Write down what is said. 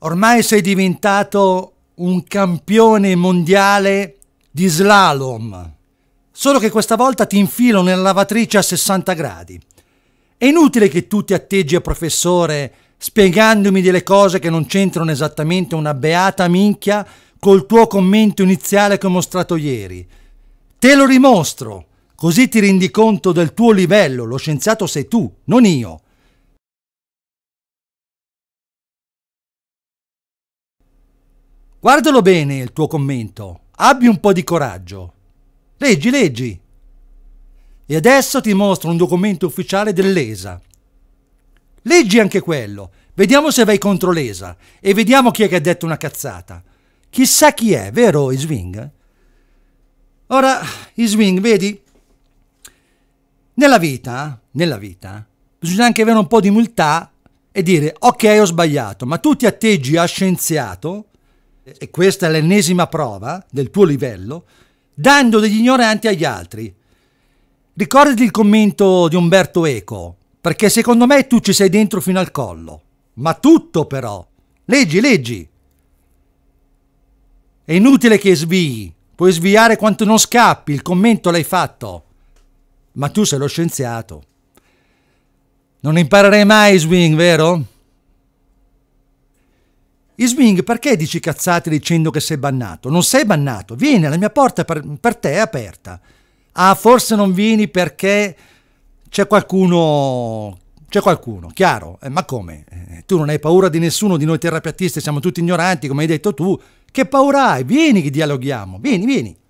Ormai sei diventato un campione mondiale di slalom, solo che questa volta ti infilo nella lavatrice a 60 gradi. È inutile che tu ti atteggi a professore spiegandomi delle cose che non c'entrano esattamente una beata minchia col tuo commento iniziale che ho mostrato ieri. Te lo rimostro, così ti rendi conto del tuo livello, lo scienziato sei tu, non io. Guardalo bene il tuo commento, abbi un po' di coraggio. Leggi, leggi. E adesso ti mostro un documento ufficiale dell'ESA. Leggi anche quello, vediamo se vai contro l'ESA e vediamo chi è che ha detto una cazzata. Chissà chi è, vero Iswing? Ora, Iswing, vedi? Nella vita, nella vita, bisogna anche avere un po' di umiltà e dire ok ho sbagliato, ma tu ti atteggi a scienziato e questa è l'ennesima prova del tuo livello, dando degli ignoranti agli altri. Ricordati il commento di Umberto Eco, perché secondo me tu ci sei dentro fino al collo. Ma tutto però. Leggi, leggi. È inutile che svii, puoi sviare quanto non scappi, il commento l'hai fatto. Ma tu sei lo scienziato. Non imparerai mai, Swing, vero? Isming, perché dici cazzate dicendo che sei bannato? Non sei bannato, vieni, la mia porta per, per te è aperta. Ah, forse non vieni perché c'è qualcuno c'è qualcuno, chiaro, eh, ma come? Eh, tu non hai paura di nessuno di noi terapeutisti, siamo tutti ignoranti, come hai detto tu. Che paura hai? Vieni che dialoghiamo, vieni, vieni.